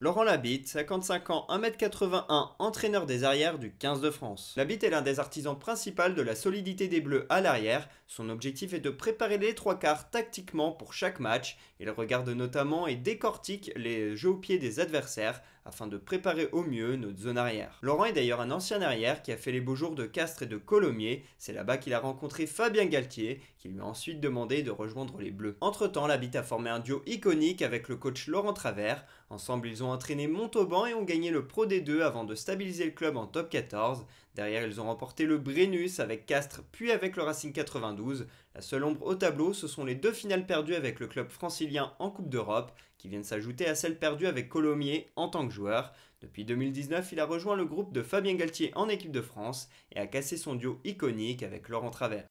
Laurent Labitte, 55 ans, 1m81, entraîneur des arrières du 15 de France. Labitte est l'un des artisans principaux de la solidité des Bleus à l'arrière. Son objectif est de préparer les trois quarts tactiquement pour chaque match. Il regarde notamment et décortique les jeux au pied des adversaires afin de préparer au mieux notre zone arrière. Laurent est d'ailleurs un ancien arrière qui a fait les beaux jours de Castres et de Colomiers. C'est là-bas qu'il a rencontré Fabien Galtier, qui lui a ensuite demandé de rejoindre les Bleus. Entre-temps, Labitte a formé un duo iconique avec le coach Laurent Travers. Ensemble, ils ont ont entraîné Montauban et ont gagné le Pro D2 avant de stabiliser le club en top 14. Derrière, ils ont remporté le Brenus avec Castres puis avec le Racing 92. La seule ombre au tableau, ce sont les deux finales perdues avec le club francilien en Coupe d'Europe qui viennent s'ajouter à celles perdues avec Colomiers en tant que joueur. Depuis 2019, il a rejoint le groupe de Fabien Galtier en équipe de France et a cassé son duo iconique avec Laurent Travers.